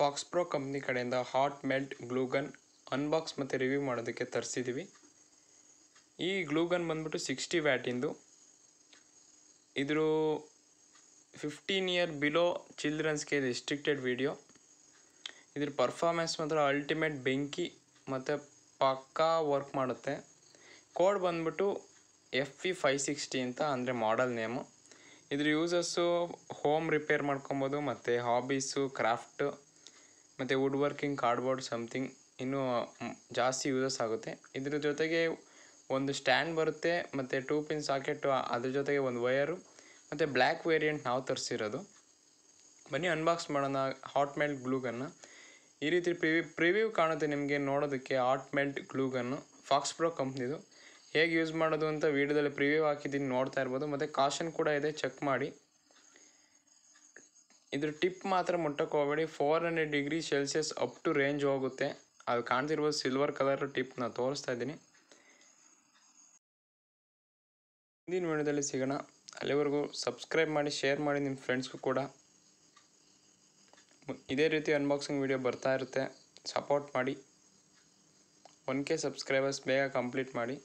fox pro company ಕಡೆಯಿಂದ hot melt glue gun unbox ಮತ್ತು review ಮಾಡೋದಕ್ಕೆ ತರಿಸಿದ್ದೀವಿ ಈ ಗ್ಲೂಗನ್ ಬಂದ್ಬಿಟ್ಟು ಸಿಕ್ಸ್ಟಿ ವ್ಯಾಟಿಂದು ಇದ್ರ ಫಿಫ್ಟೀನ್ ಇಯರ್ ಬಿಲೋ ಚಿಲ್ಡ್ರನ್ಸ್ಗೆ ರಿಸ್ಟ್ರಿಕ್ಟೆಡ್ ವಿಡಿಯೋ ಇದ್ರ ಪರ್ಫಾರ್ಮೆನ್ಸ್ ಮಾತ್ರ ಅಲ್ಟಿಮೇಟ್ ಬೆಂಕಿ ಮತ್ತು ಪಕ್ಕಾ ವರ್ಕ್ ಮಾಡುತ್ತೆ ಕೋಡ್ ಬಂದ್ಬಿಟ್ಟು ಎಫ್ ಪಿ ಫೈ ಸಿಕ್ಸ್ಟಿ ಅಂತ ಅಂದರೆ ಮಾಡಲ್ ನೇಮು ಇದ್ರ ಯೂಸಸ್ಸು ಹೋಮ್ ರಿಪೇರ್ ಮಾಡ್ಕೊಬೋದು ಮತ್ತು ಹಾಬೀಸು ಕ್ರಾಫ್ಟು ಮತ್ತು ವುಡ್ ವರ್ಕಿಂಗ್ ಕಾರ್ಡ್ಬೋರ್ಡ್ ಸಮಥಿಂಗ್ ಇನ್ನೂ ಜಾಸ್ತಿ ಯೂಸಸ್ ಆಗುತ್ತೆ ಇದ್ರ ಜೊತೆಗೆ ಒಂದು ಸ್ಟ್ಯಾಂಡ್ ಬರುತ್ತೆ ಮತ್ತು ಟೂ ಪಿನ್ ಸಾಕೆಟ್ ಅದ್ರ ಜೊತೆಗೆ ಒಂದು ವಯರು ಮತ್ತು ಬ್ಲ್ಯಾಕ್ ವೇರಿಯಂಟ್ ನಾವು ತರಿಸಿರೋದು ಬನ್ನಿ ಅನ್ಬಾಕ್ಸ್ ಮಾಡೋಣ ಹಾಟ್ ಮೆಲ್ಟ್ ಗ್ಲೂಗನ್ನು ಈ ರೀತಿ ಪ್ರಿವ್ಯೂ ಪ್ರಿವ್ಯೂ ಕಾಣುತ್ತೆ ನಿಮಗೆ ನೋಡೋದಕ್ಕೆ hot melt glue gun fox pro ಕಂಪ್ನಿದು ಹೇಗೆ ಯೂಸ್ ಮಾಡೋದು ಅಂತ ವೀಡಿಯೋದಲ್ಲಿ ಪ್ರಿವ್ಯೂ ಹಾಕಿದ್ದೀನಿ ನೋಡ್ತಾ ಇರ್ಬೋದು ಮತ್ತು ಕಾಶನ್ ಕೂಡ ಇದೆ ಚೆಕ್ ಮಾಡಿ ಇದ್ರ ಟಿಪ್ ಮಾತ್ರ ಮುಟ್ಟಕ್ಕೆ ಹೋಗಬೇಡಿ four hundred degree Celsius up to range ಹೋಗುತ್ತೆ ಅದು ಕಾಣ್ತಿರ್ಬೋದು ಸಿಲ್ವರ್ ಕಲರ್ ಟಿಪ್ ನಾನು ತೋರಿಸ್ತಾ ಇದ್ದೀನಿ ಮುಂದಿನ ವಿಡಿಯೋದಲ್ಲಿ ಸಿಗೋಣ ಅಲ್ಲಿವರೆಗೂ ಸಬ್ಸ್ಕ್ರೈಬ್ ಮಾಡಿ ಶೇರ್ ಮಾಡಿ ನಿಮ್ಮ ಫ್ರೆಂಡ್ಸ್ಗೂ ಕೂಡ ಇದೇ ರೀತಿ ಅನ್ಬಾಕ್ಸಿಂಗ್ ವೀಡಿಯೋ ಬರ್ತಾ ಇರುತ್ತೆ ಸಪೋರ್ಟ್ ಮಾಡಿ ಒನ್ ಕೆ ಸಬ್ಸ್ಕ್ರೈಬರ್ಸ್ ಬೇಗ ಕಂಪ್ಲೀಟ್ ಮಾಡಿ